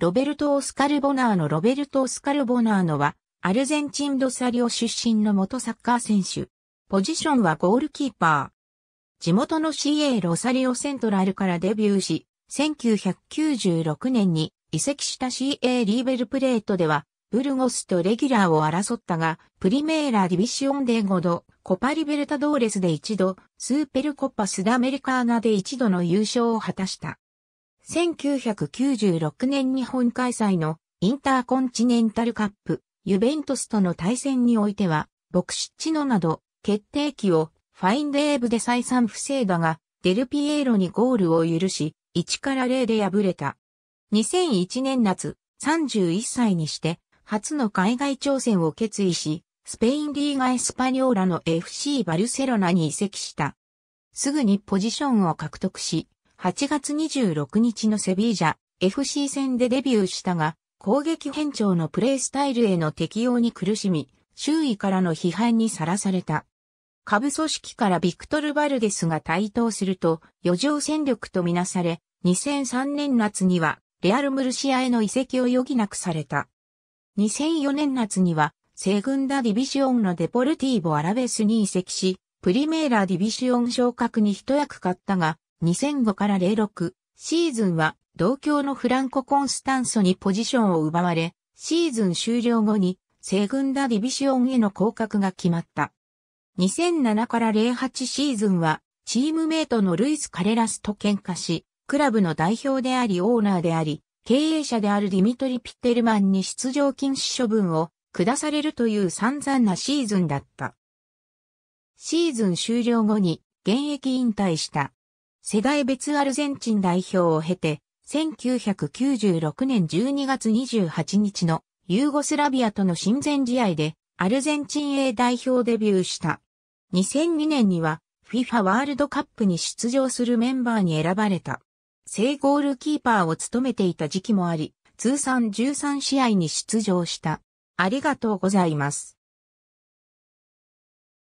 ロベルト・オスカルボナーノロベルト・オスカルボナーノは、アルゼンチン・ロサリオ出身の元サッカー選手。ポジションはゴールキーパー。地元の CA ロサリオセントラルからデビューし、1996年に移籍した CA リーベルプレートでは、ブルゴスとレギュラーを争ったが、プリメーラディビシオンで5度、コパリベルタドーレスで1度、スーペルコパスダメリカーナで1度の優勝を果たした。1996年日本開催のインターコンチネンタルカップ、ユベントスとの対戦においては、ボクシッチノなど、決定機をファインデーブで再三不正だが、デルピエーロにゴールを許し、1から0で敗れた。2001年夏、31歳にして、初の海外挑戦を決意し、スペインリーガエスパニョーラの FC バルセロナに移籍した。すぐにポジションを獲得し、8月26日のセビージャ FC 戦でデビューしたが、攻撃変調のプレイスタイルへの適応に苦しみ、周囲からの批判にさらされた。下部組織からビクトル・バルデスが台頭すると、余剰戦力とみなされ、2003年夏には、レアル・ムルシアへの移籍を余儀なくされた。2004年夏には、セグンダ・ディビシオンのデポルティーボ・アラベスに移籍し、プリメーラ・ディビシオン昇格に一役買ったが、2005から06シーズンは同郷のフランコ・コンスタンソにポジションを奪われ、シーズン終了後に西軍ダディビシオンへの降格が決まった。2007から08シーズンはチームメイトのルイス・カレラスと喧嘩し、クラブの代表でありオーナーであり、経営者であるディミトリ・ピッテルマンに出場禁止処分を下されるという散々なシーズンだった。シーズン終了後に現役引退した。世代別アルゼンチン代表を経て、1996年12月28日のユーゴスラビアとの親善試合でアルゼンチン A 代表デビューした。2002年には FIFA ワールドカップに出場するメンバーに選ばれた。正ゴールキーパーを務めていた時期もあり、通算13試合に出場した。ありがとうございます。